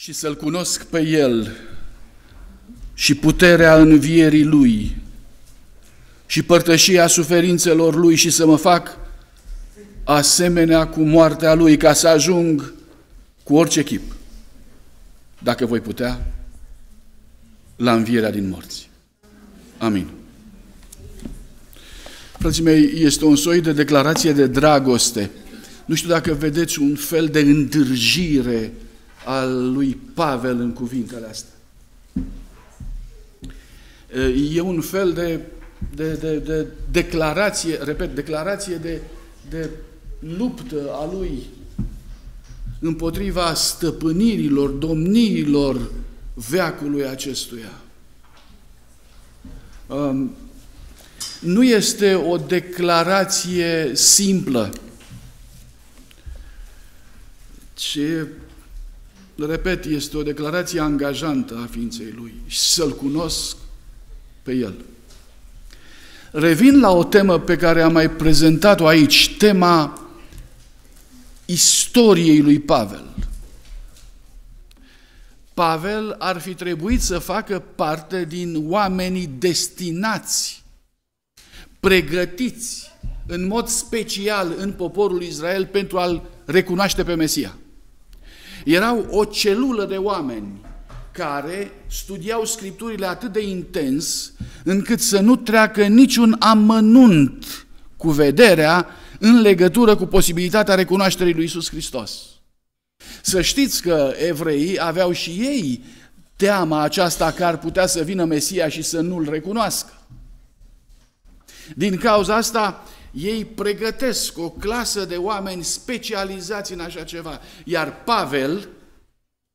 și să-L cunosc pe El și puterea învierii Lui și părtășia suferințelor Lui și să mă fac asemenea cu moartea Lui ca să ajung cu orice chip, dacă voi putea, la învierea din morți. Amin. Frații mei, este un soi de declarație de dragoste. Nu știu dacă vedeți un fel de îndârjire al lui Pavel în cuvintele astea. E un fel de, de, de, de declarație, repet, declarație de, de luptă a lui împotriva stăpânirilor, domniilor veacului acestuia. Um, nu este o declarație simplă, ci repet, este o declarație angajantă a ființei lui și să-l cunosc pe el. Revin la o temă pe care am mai prezentat-o aici, tema istoriei lui Pavel. Pavel ar fi trebuit să facă parte din oamenii destinați, pregătiți în mod special în poporul Israel pentru a-l recunoaște pe Mesia. Erau o celulă de oameni care studiau scripturile atât de intens încât să nu treacă niciun amănunt cu vederea în legătură cu posibilitatea recunoașterii lui Isus Hristos. Să știți că evreii aveau și ei teama aceasta că ar putea să vină Mesia și să nu-l recunoască. Din cauza asta, ei pregătesc o clasă de oameni specializați în așa ceva. Iar Pavel,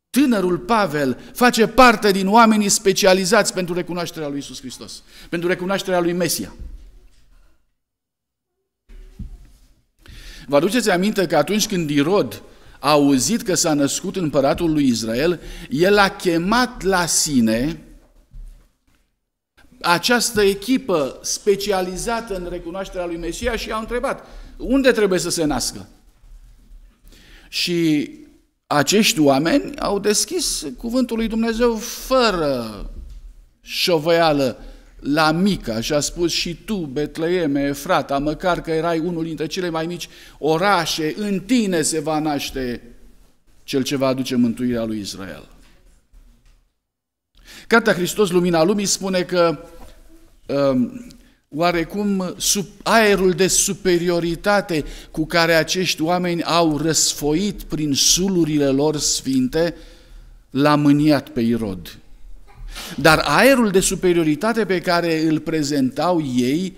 tânărul Pavel, face parte din oamenii specializați pentru recunoașterea lui Isus Hristos, pentru recunoașterea lui Mesia. Vă aduceți aminte că atunci când Irod a auzit că s-a născut împăratul lui Israel, el a chemat la sine această echipă specializată în recunoașterea lui Mesia și i-au întrebat unde trebuie să se nască. Și acești oameni au deschis cuvântul lui Dumnezeu fără șovăială la mică, și a spus și tu, Betleeme, frata, măcar că erai unul dintre cele mai mici orașe, în tine se va naște cel ce va aduce mântuirea lui Israel. Cartea Hristos, Lumina Lumii, spune că um, oarecum sub aerul de superioritate cu care acești oameni au răsfoit prin sulurile lor sfinte, l-a mâniat pe Irod. Dar aerul de superioritate pe care îl prezentau ei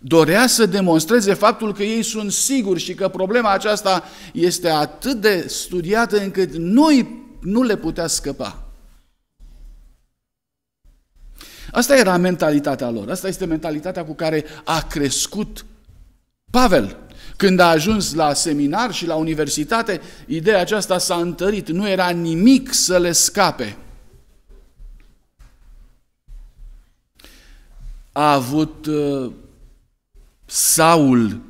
dorea să demonstreze faptul că ei sunt siguri și că problema aceasta este atât de studiată încât nu, nu le putea scăpa. Asta era mentalitatea lor, asta este mentalitatea cu care a crescut Pavel. Când a ajuns la seminar și la universitate, ideea aceasta s-a întărit, nu era nimic să le scape. A avut uh, Saul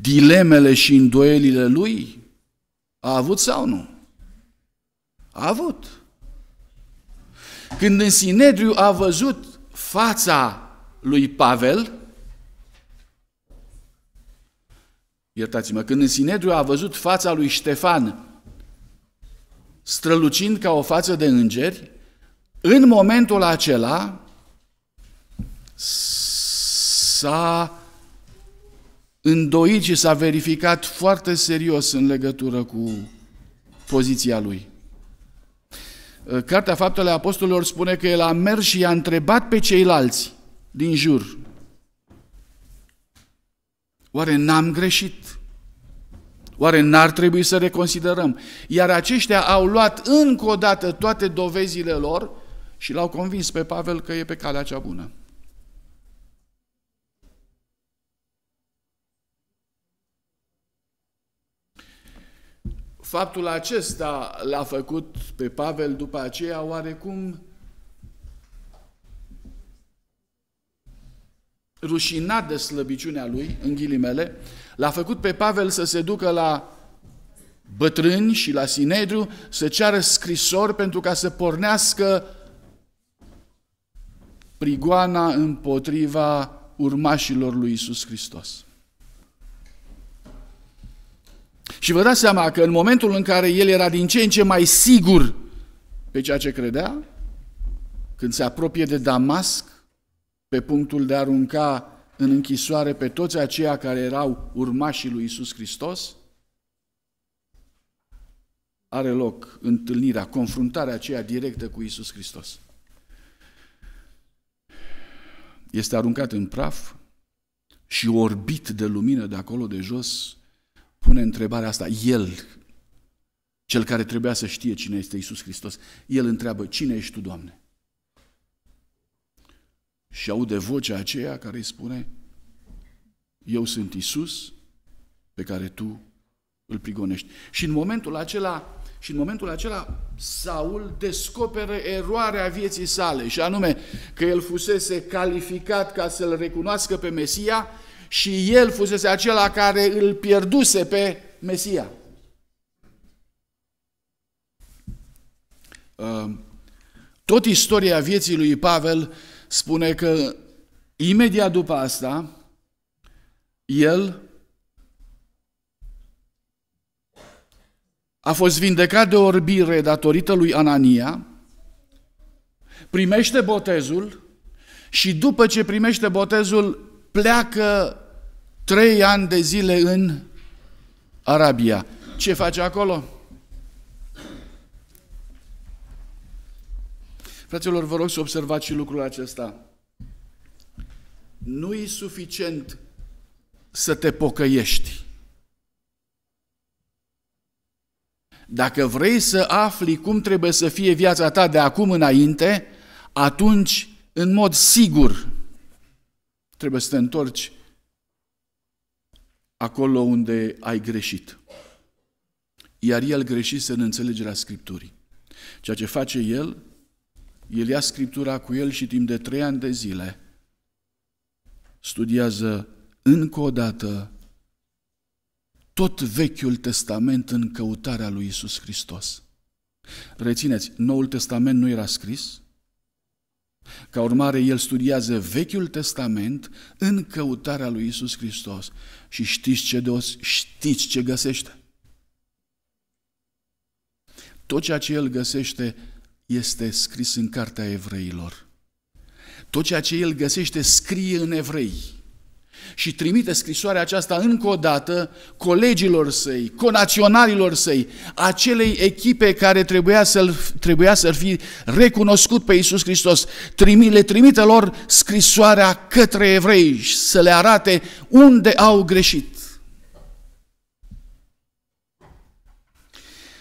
dilemele și îndoielile lui? A avut sau nu? A avut. Când în Sinedriu a văzut fața lui Pavel, iertați-mă, când în Sinedriu a văzut fața lui Ștefan, strălucind ca o față de îngeri, în momentul acela s-a îndoit și s-a verificat foarte serios în legătură cu poziția lui. Ă, Cartea Faptele Apostolilor spune că el a mers și i-a întrebat pe ceilalți din jur. Oare n-am greșit? Oare n-ar trebui să reconsiderăm? Iar aceștia au luat încă o dată toate dovezile lor și l-au convins pe Pavel că e pe calea cea bună. Faptul acesta l-a făcut pe Pavel după aceea oarecum rușinat de slăbiciunea lui, în ghilimele, l-a făcut pe Pavel să se ducă la bătrâni și la Sinedru să ceară scrisori pentru ca să pornească prigoana împotriva urmașilor lui Isus Hristos. Și vă dați seama că în momentul în care el era din ce în ce mai sigur pe ceea ce credea, când se apropie de Damasc, pe punctul de a arunca în închisoare pe toți aceia care erau urmașii lui Isus Hristos, are loc întâlnirea, confruntarea aceea directă cu Isus Hristos. Este aruncat în praf și orbit de lumină de acolo de jos pune întrebarea asta. El, cel care trebuia să știe cine este Isus Hristos, el întreabă, cine ești tu, Doamne? Și aude vocea aceea care îi spune, eu sunt Isus pe care tu îl prigonești. Și în momentul acela, și în momentul acela Saul descoperă eroarea vieții sale, și anume că el fusese calificat ca să-l recunoască pe Mesia, și el fusese acela care îl pierduse pe Mesia. Uh, tot istoria vieții lui Pavel spune că imediat după asta, el a fost vindecat de orbire datorită lui Anania, primește botezul și după ce primește botezul, pleacă trei ani de zile în Arabia. Ce face acolo? Fraților, vă rog să observați și lucrul acesta. Nu e suficient să te pocăiești. Dacă vrei să afli cum trebuie să fie viața ta de acum înainte, atunci, în mod sigur, trebuie să te întorci acolo unde ai greșit. Iar el greșise în înțelegerea Scripturii. Ceea ce face el, el ia Scriptura cu el și timp de trei ani de zile studiază încă o dată tot Vechiul Testament în căutarea lui Isus Hristos. Rețineți, Noul Testament nu era scris? Ca urmare, el studiază Vechiul Testament în căutarea lui Isus Hristos și știți ce, dos, știți ce găsește. Tot ceea ce el găsește este scris în cartea evreilor. Tot ceea ce el găsește scrie în evrei și trimite scrisoarea aceasta încă o dată colegilor săi, conaționalilor săi, acelei echipe care trebuia să-l trebuia să fi recunoscut pe Iisus Hristos. Trimi, le trimite lor scrisoarea către evrei să le arate unde au greșit.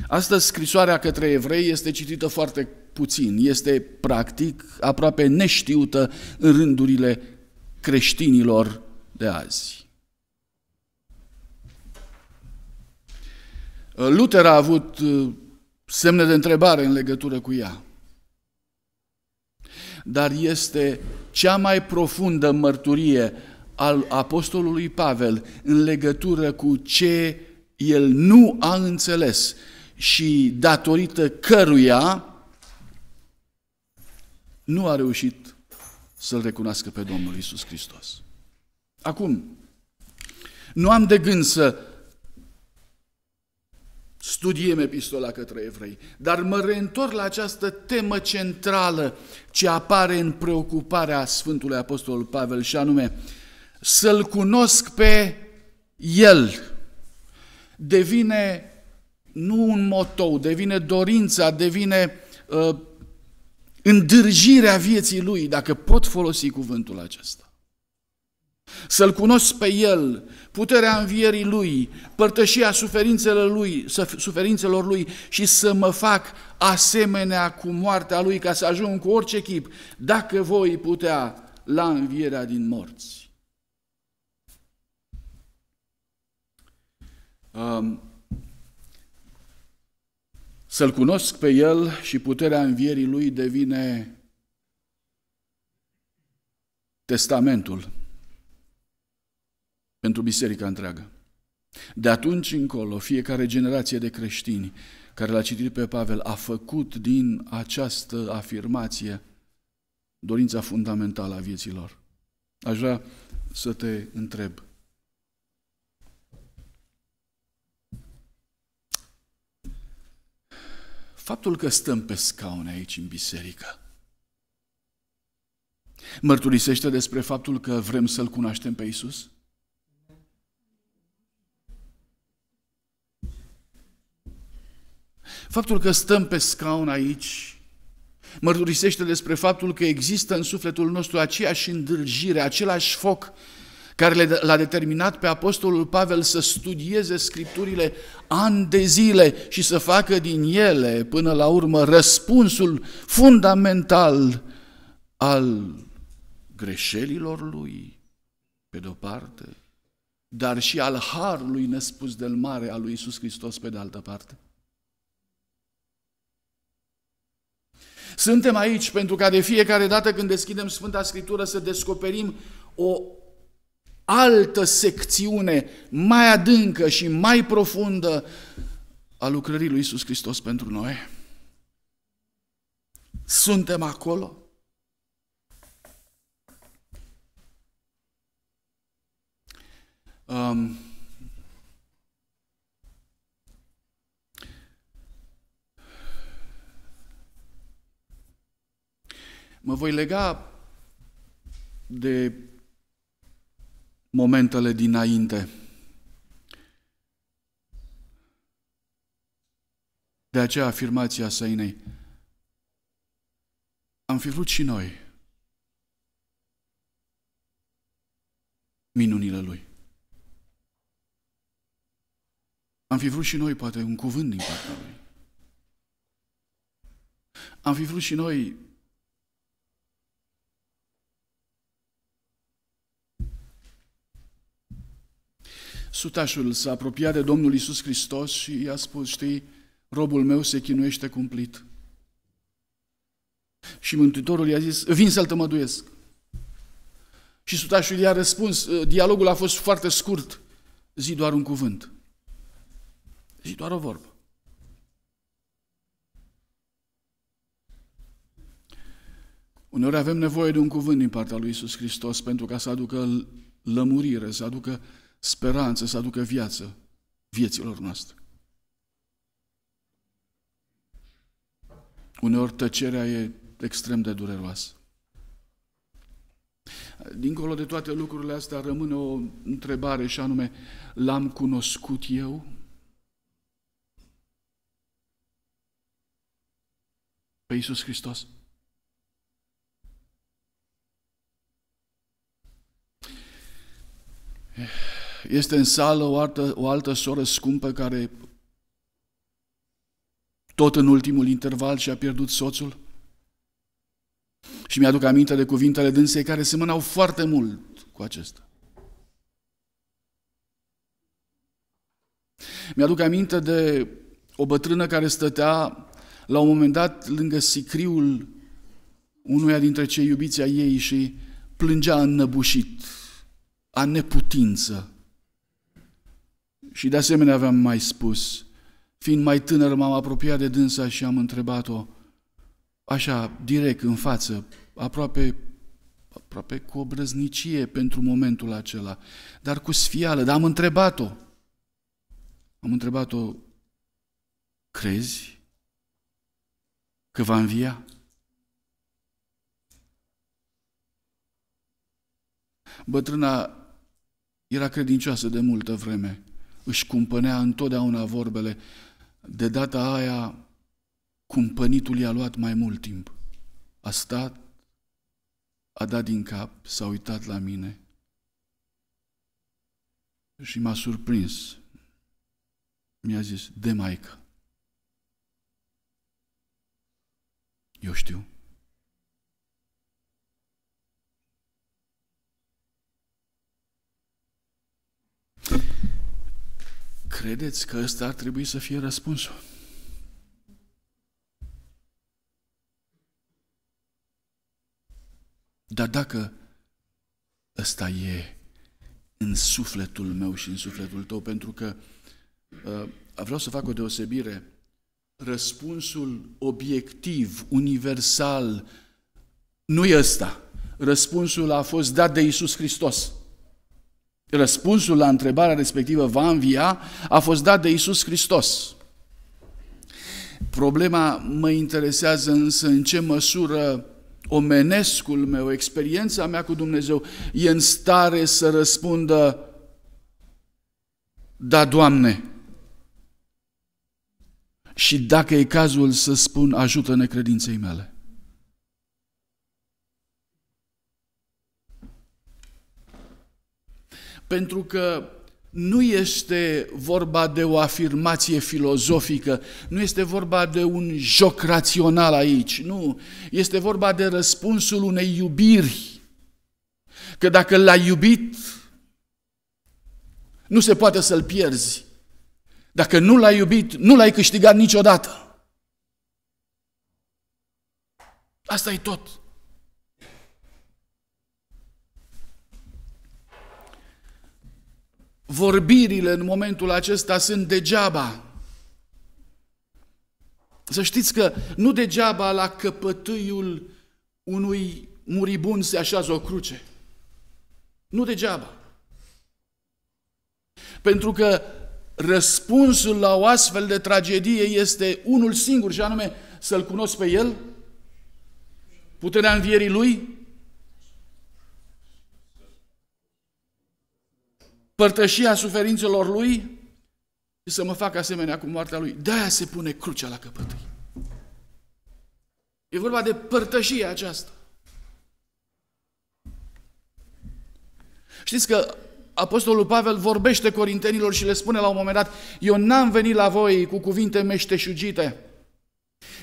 Astăzi scrisoarea către evrei este citită foarte puțin, este practic aproape neștiută în rândurile creștinilor de azi. Uh, Luther a avut uh, semne de întrebare în legătură cu ea. Dar este cea mai profundă mărturie al apostolului Pavel în legătură cu ce el nu a înțeles și datorită căruia nu a reușit să-L recunoască pe Domnul Isus Hristos. Acum, nu am de gând să studiem epistola către evrei, dar mă reîntorc la această temă centrală ce apare în preocuparea Sfântului Apostol Pavel și anume să-L cunosc pe El. Devine nu un motou, devine dorința, devine uh, îndârjirea vieții lui, dacă pot folosi cuvântul acesta. Să-L cunosc pe El, puterea învierii Lui, părtășia suferințelor Lui, suferințelor Lui și să mă fac asemenea cu moartea Lui ca să ajung cu orice chip, dacă voi putea, la învierea din morți. Um, să-L cunosc pe El și puterea învierii Lui devine testamentul pentru biserica întreagă. De atunci încolo, fiecare generație de creștini care l-a citit pe Pavel a făcut din această afirmație dorința fundamentală a vieților. Aș vrea să te întreb. Faptul că stăm pe scaune aici în biserică mărturisește despre faptul că vrem să-L cunoaștem pe Iisus. Faptul că stăm pe scaun aici mărturisește despre faptul că există în sufletul nostru aceeași îndrăgire, același foc care l-a determinat pe Apostolul Pavel să studieze Scripturile ani de zile și să facă din ele, până la urmă, răspunsul fundamental al greșelilor lui, pe de-o parte, dar și al harului nespus del mare al lui Isus Hristos, pe de altă parte. Suntem aici pentru ca de fiecare dată când deschidem Sfânta Scriptură să descoperim o altă secțiune mai adâncă și mai profundă a lucrării lui Isus Hristos pentru noi. Suntem acolo? Um, Mă voi lega de momentele dinainte. De aceea afirmația Săinei. Am fi vrut și noi minunile Lui. Am fi vrut și noi poate un cuvânt din partea Lui. Am fi vrut și noi sutașul s-a apropiat de Domnul Isus Hristos și i-a spus, știi, robul meu se chinuiește cumplit. Și Mântuitorul i-a zis, vin să-l tămăduiesc. Și sutașul i-a răspuns, uh, dialogul a fost foarte scurt, zi doar un cuvânt, zi doar o vorbă. Uneori avem nevoie de un cuvânt din partea lui Isus Hristos pentru ca să aducă lămurire, să aducă speranță, să aducă viață vieților noastre. Uneori tăcerea e extrem de dureroasă. Dincolo de toate lucrurile astea rămâne o întrebare și anume, l-am cunoscut eu? Pe Iisus Hristos? Eh. Este în sală o altă, o altă soră scumpă care tot în ultimul interval și-a pierdut soțul? Și mi-aduc aminte de cuvintele dânsei care semănau foarte mult cu acesta. Mi-aduc aminte de o bătrână care stătea la un moment dat lângă sicriul unuia dintre cei iubiți ai ei și plângea înnăbușit, a neputință, și de asemenea aveam mai spus, fiind mai tânăr m-am apropiat de dânsa și am întrebat-o, așa, direct, în față, aproape, aproape cu o brăznicie pentru momentul acela, dar cu sfială, dar am întrebat-o. Am întrebat-o, crezi că va învia? Bătrâna era credincioasă de multă vreme își cumpănea întotdeauna vorbele. De data aia, cumpănitul i-a luat mai mult timp. A stat, a dat din cap, s-a uitat la mine și m-a surprins. Mi-a zis, de maică. Eu știu. Credeți că ăsta ar trebui să fie răspunsul? Dar dacă ăsta e în sufletul meu și în sufletul tău, pentru că uh, vreau să fac o deosebire, răspunsul obiectiv, universal, nu e ăsta. Răspunsul a fost dat de Isus Hristos răspunsul la întrebarea respectivă va învia, a fost dat de Isus Hristos. Problema mă interesează însă în ce măsură omenescul meu, experiența mea cu Dumnezeu e în stare să răspundă da, Doamne. Și dacă e cazul să spun, ajută-ne credinței mele. pentru că nu este vorba de o afirmație filozofică, nu este vorba de un joc rațional aici, nu. Este vorba de răspunsul unei iubiri. Că dacă l-ai iubit, nu se poate să-l pierzi. Dacă nu l-ai iubit, nu l-ai câștigat niciodată. Asta e tot. vorbirile în momentul acesta sunt degeaba. Să știți că nu degeaba la căpătâiul unui muribun se așează o cruce. Nu degeaba. Pentru că răspunsul la o astfel de tragedie este unul singur și anume să-L cunosc pe El, puterea învierii Lui părtășia suferințelor lui și să mă fac asemenea cu moartea lui. De-aia se pune crucea la căpătâi. E vorba de părtășia aceasta. Știți că Apostolul Pavel vorbește corintenilor și le spune la un moment dat, eu n-am venit la voi cu cuvinte meșteșugite.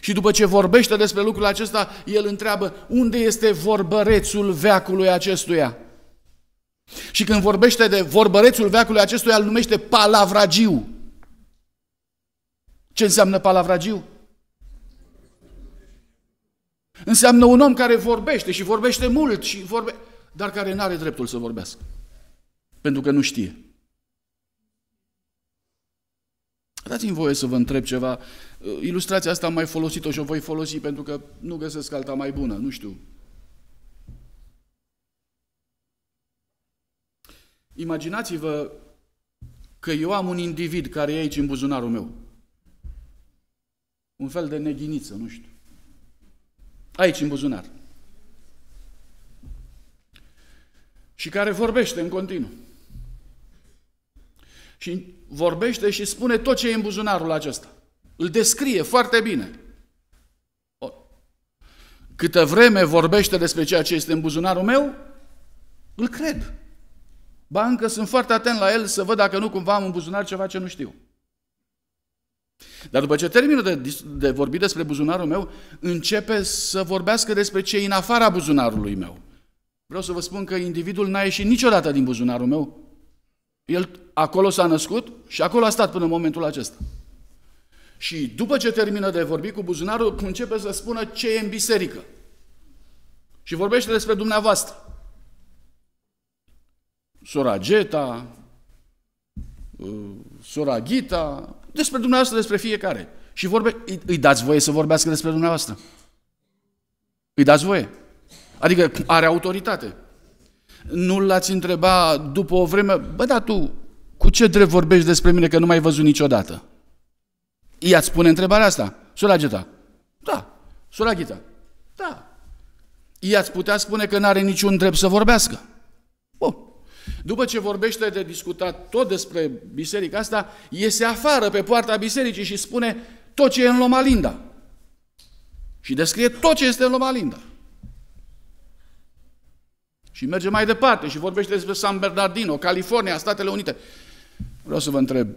Și după ce vorbește despre lucrul acesta, el întreabă, unde este vorbărețul veacului acestuia? Și când vorbește de vorbărețul veacului acestuia, îl numește palavragiu. Ce înseamnă palavragiu? Înseamnă un om care vorbește și vorbește mult, și vorbe... dar care nu are dreptul să vorbească. Pentru că nu știe. Dați-mi voie să vă întreb ceva. Ilustrația asta am mai folosit-o și o voi folosi pentru că nu găsesc alta mai bună, nu știu. Imaginați-vă că eu am un individ care e aici în buzunarul meu. Un fel de neghiniță, nu știu. Aici, în buzunar. Și care vorbește în continuu. Și vorbește și spune tot ce e în buzunarul acesta. Îl descrie foarte bine. Câtă vreme vorbește despre ceea ce este în buzunarul meu, îl cred. Ba încă sunt foarte atent la el să văd dacă nu cumva am în buzunar ceva ce nu știu. Dar după ce termină de, de vorbit despre buzunarul meu, începe să vorbească despre ce e în afara buzunarului meu. Vreau să vă spun că individul n-a ieșit niciodată din buzunarul meu. El acolo s-a născut și acolo a stat până în momentul acesta. Și după ce termină de vorbi cu buzunarul, începe să spună ce e în biserică. Și vorbește despre dumneavoastră sora Geta, uh, sora Ghita, despre dumneavoastră, despre fiecare. Și vorbe, îi, dați voie să vorbească despre dumneavoastră. Îi dați voie. Adică are autoritate. Nu l-ați întreba după o vreme, bă, dar tu cu ce drept vorbești despre mine că nu mai văzut niciodată? I-ați pune întrebarea asta. Sora Geta. Da. Sora Ghita. Da. I-ați putea spune că nu are niciun drept să vorbească. După ce vorbește de discutat tot despre biserica asta, iese afară pe poarta bisericii și spune tot ce e în Loma Linda. Și descrie tot ce este în Loma Linda. Și merge mai departe și vorbește despre San Bernardino, California, Statele Unite. Vreau să vă întreb,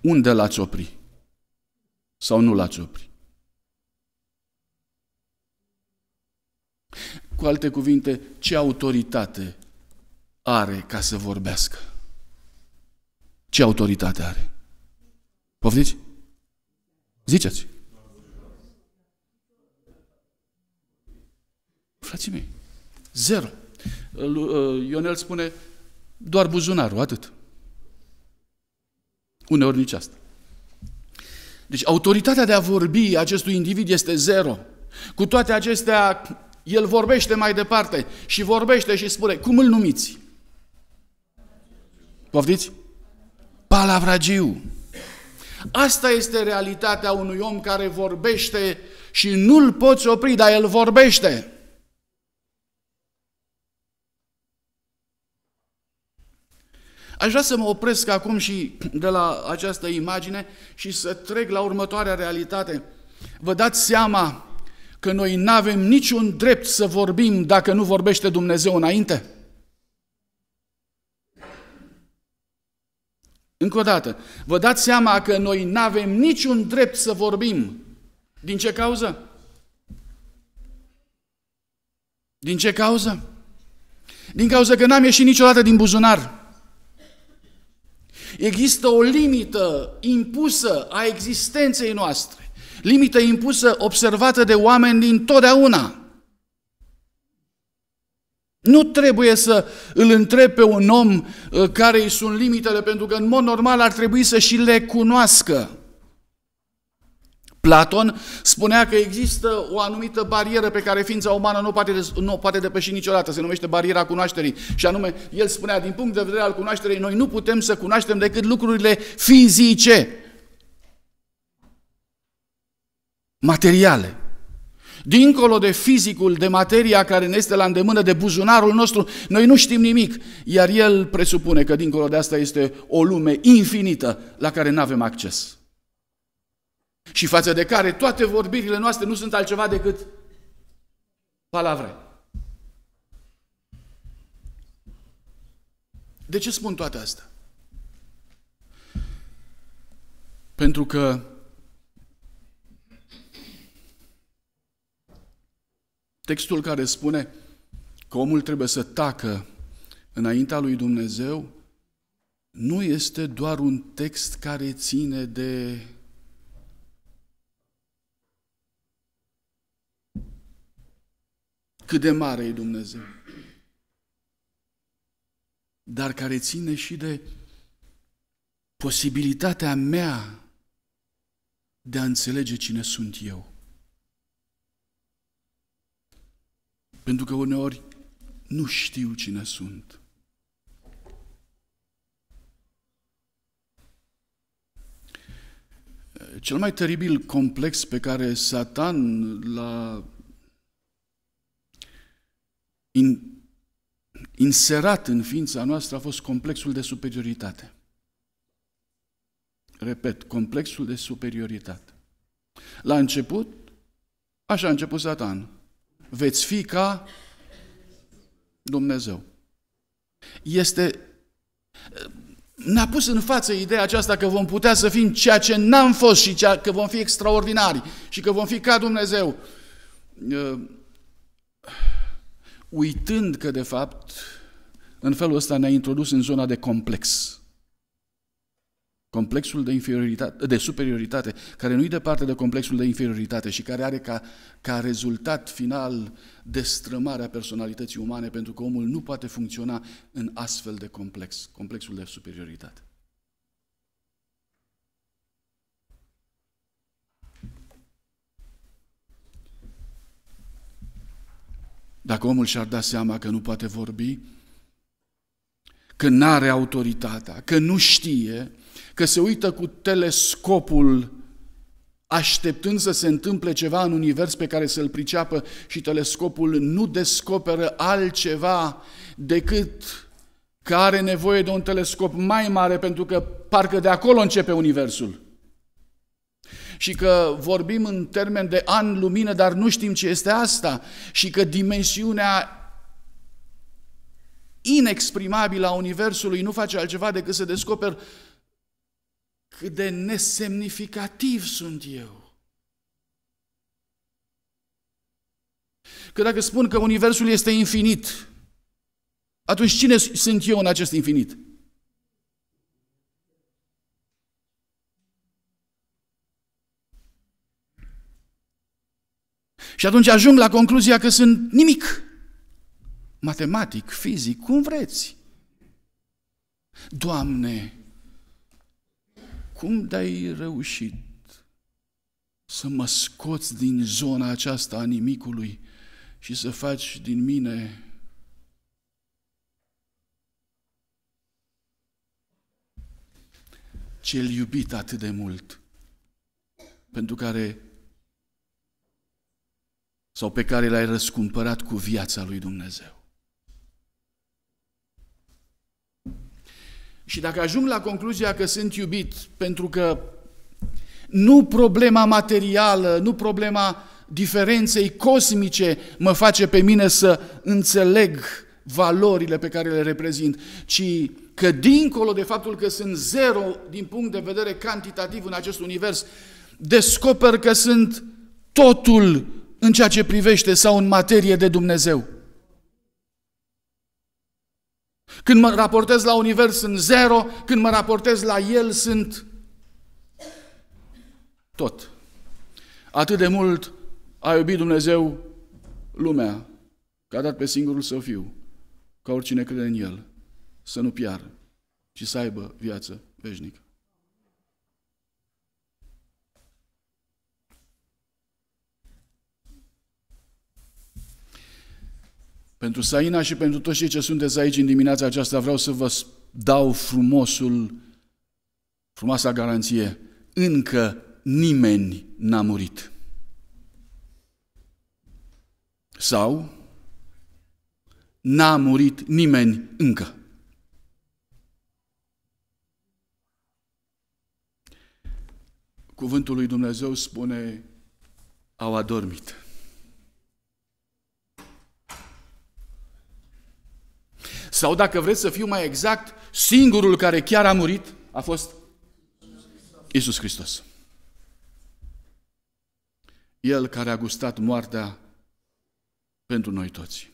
unde l-ați opri? Sau nu l-ați opri? Cu alte cuvinte, ce autoritate are ca să vorbească? Ce autoritate are? Poftiți? Ziceți. Frații mei, zero. Uh, Ionel spune doar buzunarul, atât. Uneori nici asta. Deci autoritatea de a vorbi acestui individ este zero. Cu toate acestea, el vorbește mai departe și vorbește și spune, cum îl numiți? Poftiți? Palavragiu. Asta este realitatea unui om care vorbește și nu-l poți opri, dar el vorbește. Aș vrea să mă opresc acum și de la această imagine și să trec la următoarea realitate. Vă dați seama că noi nu avem niciun drept să vorbim dacă nu vorbește Dumnezeu înainte? Încă o dată, vă dați seama că noi nu avem niciun drept să vorbim. Din ce cauză? Din ce cauză? Din cauza că n-am ieșit niciodată din buzunar. Există o limită impusă a existenței noastre limită impusă, observată de oameni din totdeauna. Nu trebuie să îl întreb pe un om uh, care îi sunt limitele, pentru că în mod normal ar trebui să și le cunoască. Platon spunea că există o anumită barieră pe care ființa umană nu poate, nu poate depăși niciodată, se numește bariera cunoașterii. Și anume, el spunea, din punct de vedere al cunoașterii, noi nu putem să cunoaștem decât lucrurile fizice. materiale. Dincolo de fizicul, de materia care ne este la îndemână, de buzunarul nostru, noi nu știm nimic, iar el presupune că dincolo de asta este o lume infinită la care nu avem acces. Și față de care toate vorbirile noastre nu sunt altceva decât palavre. De ce spun toate astea? Pentru că Textul care spune că omul trebuie să tacă înaintea lui Dumnezeu nu este doar un text care ține de cât de mare e Dumnezeu, dar care ține și de posibilitatea mea de a înțelege cine sunt eu. Pentru că uneori nu știu cine sunt. Cel mai teribil complex pe care Satan l-a in, inserat în ființa noastră a fost complexul de superioritate. Repet, complexul de superioritate. La început, așa a început Satan veți fi ca Dumnezeu. Este ne-a pus în față ideea aceasta că vom putea să fim ceea ce n-am fost și ceea, că vom fi extraordinari și că vom fi ca Dumnezeu. Uh, uitând că, de fapt, în felul ăsta ne-a introdus în zona de complex. Complexul de, inferioritate, de superioritate, care nu-i departe de complexul de inferioritate și care are ca, ca rezultat final destrămarea personalității umane, pentru că omul nu poate funcționa în astfel de complex, complexul de superioritate. Dacă omul și-ar da seama că nu poate vorbi, că nu are autoritatea, că nu știe, că se uită cu telescopul așteptând să se întâmple ceva în univers pe care să-l priceapă și telescopul nu descoperă altceva decât că are nevoie de un telescop mai mare pentru că parcă de acolo începe universul. Și că vorbim în termen de an lumină, dar nu știm ce este asta și că dimensiunea inexprimabilă a universului nu face altceva decât să descoperă cât de nesemnificativ sunt eu. Că dacă spun că Universul este infinit, atunci cine sunt eu în acest infinit? Și atunci ajung la concluzia că sunt nimic. Matematic, fizic, cum vreți. Doamne, cum de-ai reușit să mă scoți din zona aceasta a nimicului și să faci din mine cel iubit atât de mult, pentru care sau pe care l-ai răscumpărat cu viața lui Dumnezeu. Și dacă ajung la concluzia că sunt iubit pentru că nu problema materială, nu problema diferenței cosmice mă face pe mine să înțeleg valorile pe care le reprezint, ci că dincolo de faptul că sunt zero din punct de vedere cantitativ în acest univers, descoper că sunt totul în ceea ce privește sau în materie de Dumnezeu. Când mă raportez la univers sunt zero, când mă raportez la el sunt tot. Atât de mult a iubit Dumnezeu lumea, că a dat pe singurul său fiu, ca oricine crede în el, să nu piară, ci să aibă viață veșnică. Pentru Saina și pentru toți cei ce sunteți aici în dimineața aceasta, vreau să vă dau frumosul, frumoasa garanție. Încă nimeni n-a murit. Sau n-a murit nimeni încă. Cuvântul lui Dumnezeu spune, au adormit. Sau dacă vreți să fiu mai exact, singurul care chiar a murit a fost Isus Hristos. El care a gustat moartea pentru noi toți.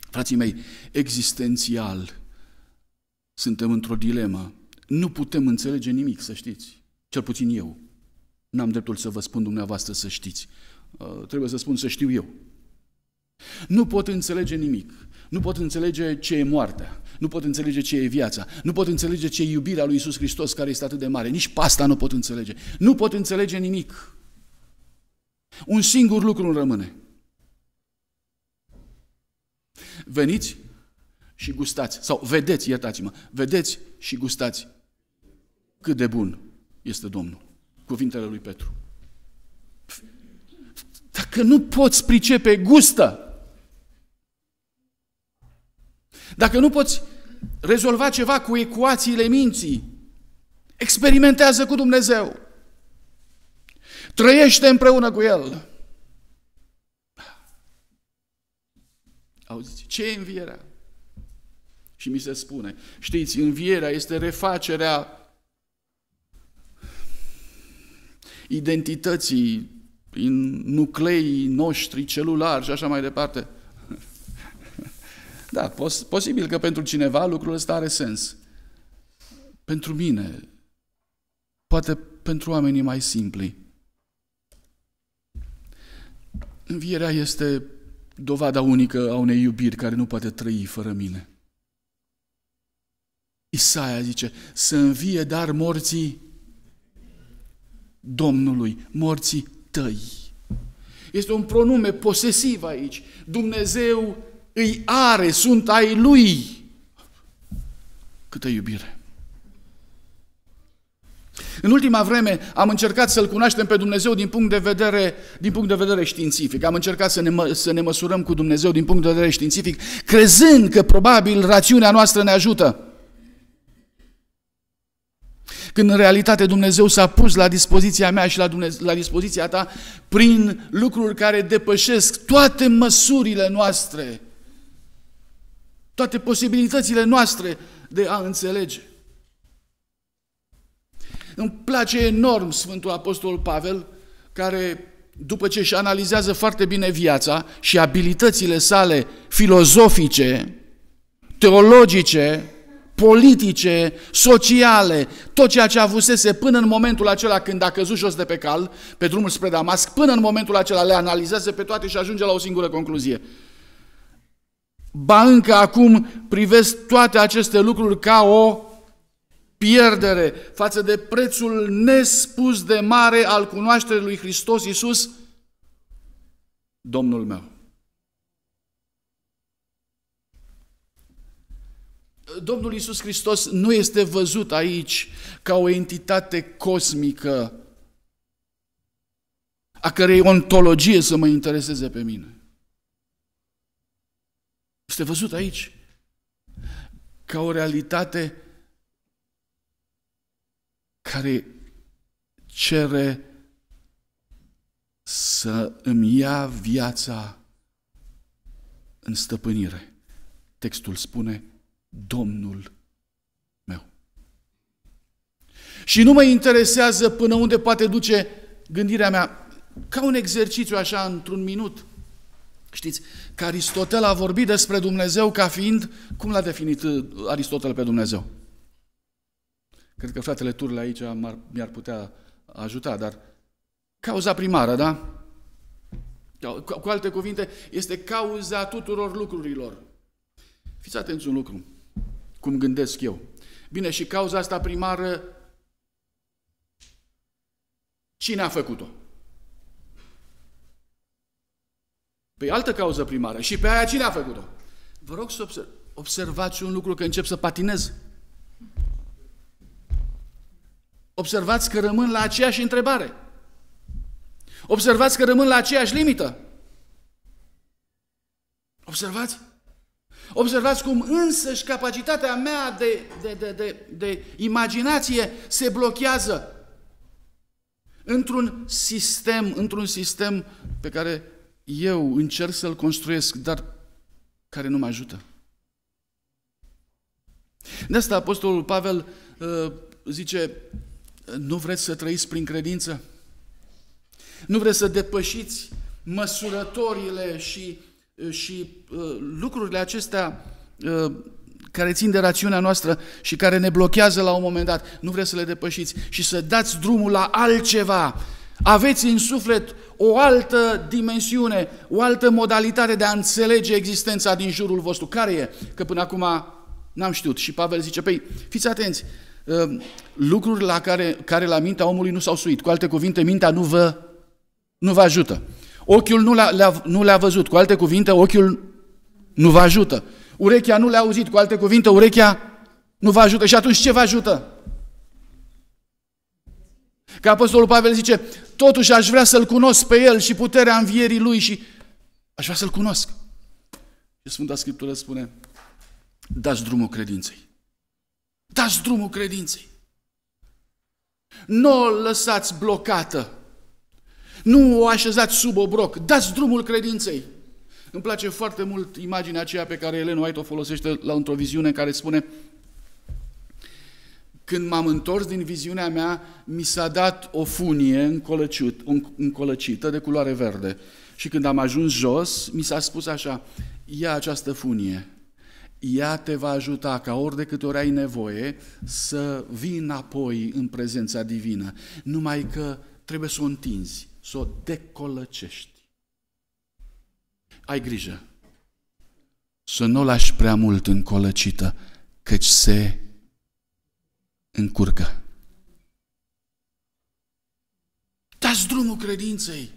Frații mei, existențial suntem într-o dilemă. Nu putem înțelege nimic, să știți. Cel puțin eu. N-am dreptul să vă spun dumneavoastră să știți. Uh, trebuie să spun să știu eu. Nu pot înțelege nimic. Nu pot înțelege ce e moartea, nu pot înțelege ce e viața, nu pot înțelege ce e iubirea lui Isus Hristos care este atât de mare, nici pasta nu pot înțelege. Nu pot înțelege nimic. Un singur lucru îmi rămâne. Veniți și gustați, sau vedeți, iertați-mă, vedeți și gustați cât de bun este Domnul. Cuvintele lui Petru. Dacă nu poți pricepe, gustă! Dacă nu poți rezolva ceva cu ecuațiile minții, experimentează cu Dumnezeu. Trăiește împreună cu El. Auziți, ce e învierea? Și mi se spune, știți, învierea este refacerea identității în nucleii noștri celulari și așa mai departe. Da, pos- posibil că pentru cineva lucrul ăsta are sens. Pentru mine, poate pentru oamenii mai simpli. Învierea este dovada unică a unei iubiri care nu poate trăi fără mine. Isaia zice, să învie dar morții Domnului, morții tăi. Este un pronume posesiv aici. Dumnezeu îi are, sunt ai lui. Câtă iubire! În ultima vreme am încercat să-L cunoaștem pe Dumnezeu din punct de vedere, din punct de vedere științific. Am încercat să ne, mă, să ne măsurăm cu Dumnezeu din punct de vedere științific, crezând că probabil rațiunea noastră ne ajută. Când în realitate Dumnezeu s-a pus la dispoziția mea și la, Dumnezeu, la dispoziția ta prin lucruri care depășesc toate măsurile noastre toate posibilitățile noastre de a înțelege. Îmi place enorm Sfântul Apostol Pavel, care după ce își analizează foarte bine viața și abilitățile sale filozofice, teologice, politice, sociale, tot ceea ce avusese până în momentul acela când a căzut jos de pe cal, pe drumul spre Damasc, până în momentul acela le analizează pe toate și ajunge la o singură concluzie ba încă acum privesc toate aceste lucruri ca o pierdere față de prețul nespus de mare al cunoașterii lui Hristos Iisus, Domnul meu. Domnul Iisus Hristos nu este văzut aici ca o entitate cosmică a cărei ontologie să mă intereseze pe mine. Este văzut aici ca o realitate care cere să îmi ia viața în stăpânire. Textul spune, Domnul meu. Și nu mă interesează până unde poate duce gândirea mea, ca un exercițiu așa într-un minut. Știți că Aristotel a vorbit despre Dumnezeu ca fiind, cum l-a definit uh, Aristotel pe Dumnezeu? Cred că fratele Turle aici mi-ar putea ajuta, dar cauza primară, da? Cu alte cuvinte, este cauza tuturor lucrurilor. Fiți atenți un lucru, cum gândesc eu. Bine, și cauza asta primară, cine a făcut-o? Pe altă cauză primară. Și pe aia cine a făcut-o? Vă rog să observ, observați un lucru că încep să patinez. Observați că rămân la aceeași întrebare. Observați că rămân la aceeași limită. Observați? Observați cum însăși capacitatea mea de, de, de, de, de imaginație se blochează într-un sistem, într-un sistem pe care eu încerc să-l construiesc, dar care nu mă ajută. De asta Apostolul Pavel uh, zice, nu vreți să trăiți prin credință? Nu vreți să depășiți măsurătorile și, uh, și uh, lucrurile acestea care țin de rațiunea noastră și care ne blochează la un moment dat, nu vreți să le depășiți și să dați drumul la altceva aveți în suflet o altă dimensiune, o altă modalitate de a înțelege existența din jurul vostru. Care e? Că până acum n-am știut. Și Pavel zice, păi, fiți atenți, ă, lucruri la care, care la mintea omului nu s-au suit. Cu alte cuvinte, mintea nu vă, nu vă ajută. Ochiul nu le-a, le nu le-a văzut. Cu alte cuvinte, ochiul nu vă ajută. Urechea nu le-a auzit. Cu alte cuvinte, urechea nu vă ajută. Și atunci ce vă ajută? Că Apostolul Pavel zice, totuși aș vrea să-L cunosc pe El și puterea învierii Lui și aș vrea să-L cunosc. Și Sfânta Scriptură spune, dați drumul credinței. Dați drumul credinței. Nu o lăsați blocată. Nu o așezați sub obroc. Dați drumul credinței. Îmi place foarte mult imaginea aceea pe care Elena White o folosește la într-o viziune care spune când m-am întors din viziunea mea, mi s-a dat o funie încolăcită de culoare verde. Și când am ajuns jos, mi s-a spus așa, ia această funie, ea te va ajuta ca ori de câte ori ai nevoie să vii înapoi în prezența divină, numai că trebuie să o întinzi, să o decolăcești. Ai grijă să nu o lași prea mult încolăcită, căci se încurcă. Dați drumul credinței.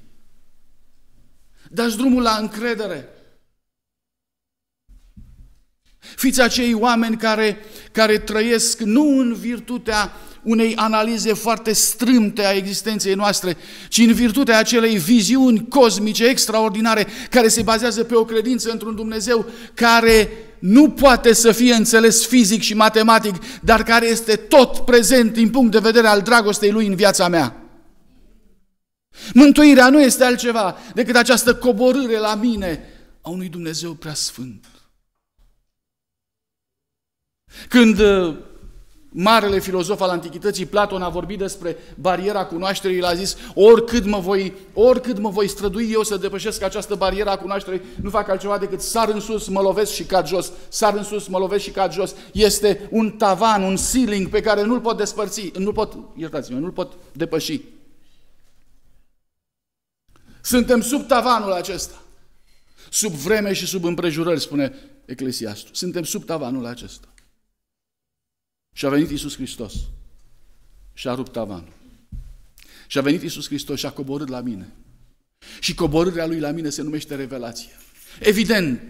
Dați drumul la încredere. Fiți acei oameni care, care trăiesc nu în virtutea unei analize foarte strâmte a existenței noastre, ci în virtutea acelei viziuni cosmice extraordinare care se bazează pe o credință într-un Dumnezeu care nu poate să fie înțeles fizic și matematic, dar care este tot prezent din punct de vedere al dragostei lui în viața mea. Mântuirea nu este altceva decât această coborâre la mine a unui Dumnezeu prea sfânt. Când uh, Marele filozof al antichității, Platon, a vorbit despre bariera cunoașterii, el a zis, oricât mă voi, oricât mă voi strădui eu să depășesc această barieră a cunoașterii, nu fac altceva decât sar în sus, mă lovesc și cad jos, sar în sus, mă lovesc și cad jos. Este un tavan, un ceiling pe care nu-l pot despărți, nu pot, iertați-mă, nu-l pot depăși. Suntem sub tavanul acesta, sub vreme și sub împrejurări, spune Eclesiastul. Suntem sub tavanul acesta. Și a venit Isus Hristos și a rupt tavanul. Și a venit Isus Hristos și a coborât la mine. Și coborârea Lui la mine se numește revelație. Evident,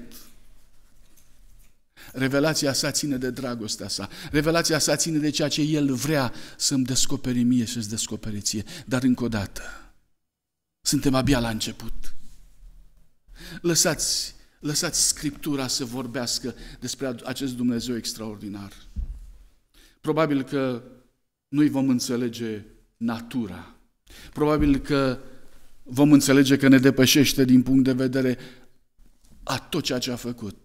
Revelația sa ține de dragostea sa. Revelația sa ține de ceea ce El vrea să-mi descopere mie și să-ți descopere ție. Dar încă o dată, suntem abia la început. Lăsați, lăsați Scriptura să vorbească despre acest Dumnezeu extraordinar. Probabil că nu-i vom înțelege natura. Probabil că vom înțelege că ne depășește din punct de vedere a tot ceea ce a făcut.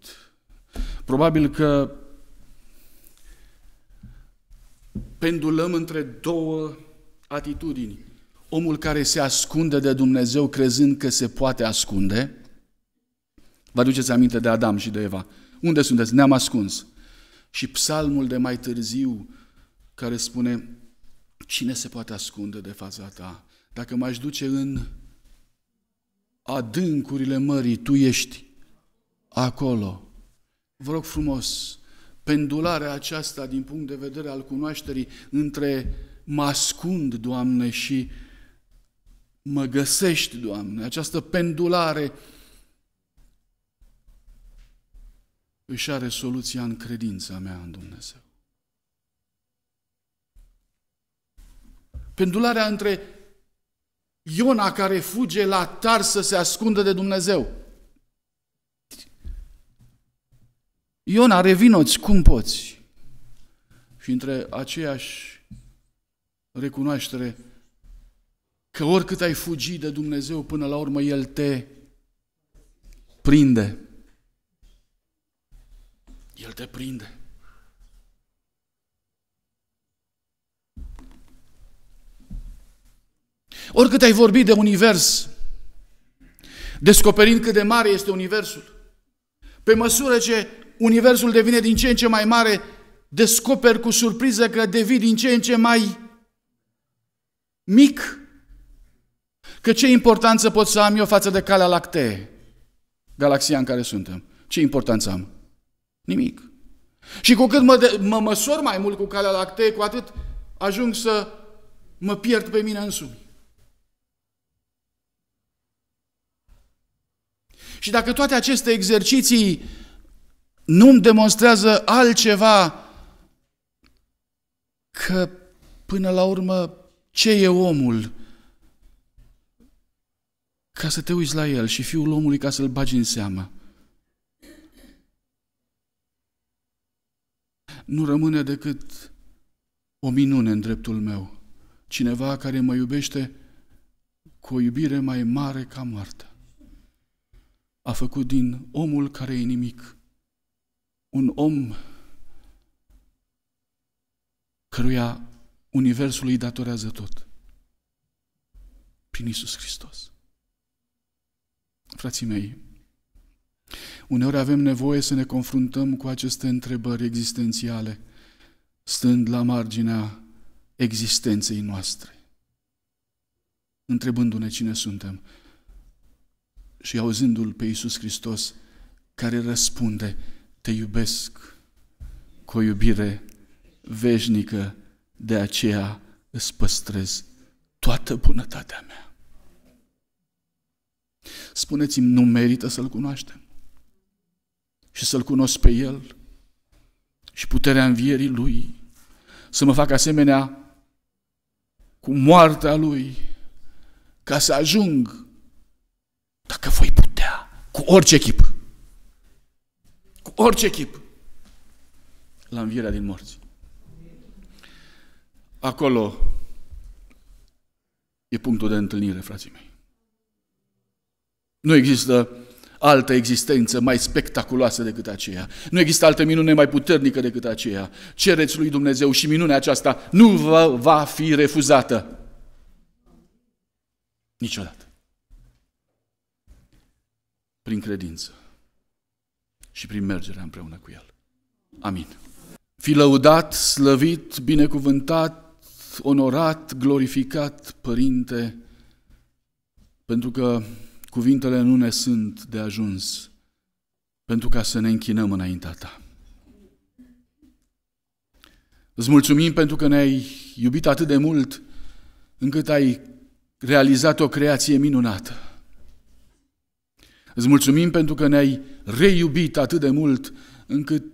Probabil că pendulăm între două atitudini. Omul care se ascunde de Dumnezeu crezând că se poate ascunde. Vă aduceți aminte de Adam și de Eva. Unde sunteți? Ne-am ascuns și psalmul de mai târziu care spune Cine se poate ascunde de fața ta? Dacă m-aș duce în adâncurile mării, tu ești acolo. Vă rog frumos, pendularea aceasta din punct de vedere al cunoașterii între mă ascund, Doamne, și mă găsești, Doamne, această pendulare își are soluția în credința mea în Dumnezeu. Pendularea între Iona care fuge la tar să se ascundă de Dumnezeu. Iona, revinoți cum poți. Și între aceeași recunoaștere că oricât ai fugit de Dumnezeu, până la urmă El te prinde. El te prinde. Oricât ai vorbit de univers, descoperind cât de mare este universul, pe măsură ce universul devine din ce în ce mai mare, descoperi cu surpriză că devii din ce în ce mai mic. Că ce importanță pot să am eu față de calea lactee, galaxia în care suntem? Ce importanță am? Nimic. Și cu cât mă, de, mă măsor mai mult cu calea lactee, cu atât ajung să mă pierd pe mine însumi. Și dacă toate aceste exerciții nu îmi demonstrează altceva că până la urmă ce e omul ca să te uiți la el și fiul omului ca să-l bagi în seamă. nu rămâne decât o minune în dreptul meu, cineva care mă iubește cu o iubire mai mare ca moartea. A făcut din omul care e nimic un om căruia Universul îi datorează tot. Prin Isus Hristos. Frații mei, Uneori avem nevoie să ne confruntăm cu aceste întrebări existențiale, stând la marginea existenței noastre, întrebându-ne cine suntem și auzindu-L pe Iisus Hristos care răspunde, te iubesc cu o iubire veșnică, de aceea îți păstrez toată bunătatea mea. Spuneți-mi, nu merită să-L cunoaștem? și să-L cunosc pe El și puterea învierii Lui, să mă fac asemenea cu moartea Lui, ca să ajung, dacă voi putea, cu orice echip, cu orice echip, la învierea din morți. Acolo e punctul de întâlnire, frații mei. Nu există altă existență mai spectaculoasă decât aceea. Nu există altă minune mai puternică decât aceea. Cereți lui Dumnezeu și minunea aceasta nu vă va fi refuzată. Niciodată. Prin credință și prin mergerea împreună cu El. Amin. Fi lăudat, slăvit, binecuvântat, onorat, glorificat, Părinte, pentru că cuvintele nu ne sunt de ajuns pentru ca să ne închinăm înaintea ta. Îți mulțumim pentru că ne-ai iubit atât de mult încât ai realizat o creație minunată. Îți mulțumim pentru că ne-ai reiubit atât de mult încât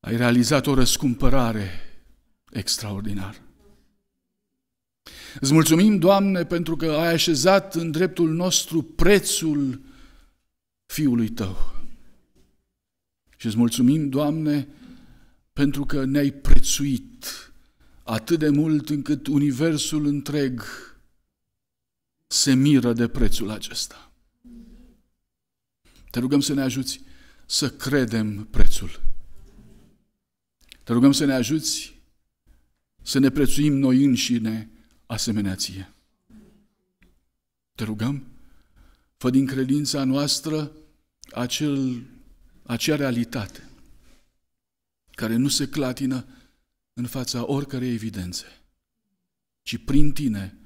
ai realizat o răscumpărare extraordinară. Îți mulțumim, Doamne, pentru că ai așezat în dreptul nostru prețul Fiului Tău. Și îți mulțumim, Doamne, pentru că ne-ai prețuit atât de mult încât universul întreg se miră de prețul acesta. Te rugăm să ne ajuți să credem prețul. Te rugăm să ne ajuți să ne prețuim noi înșine asemenea ție. Te rugăm, fă din credința noastră acel, acea realitate care nu se clatină în fața oricărei evidențe, ci prin tine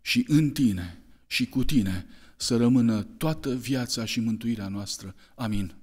și în tine și cu tine să rămână toată viața și mântuirea noastră. Amin.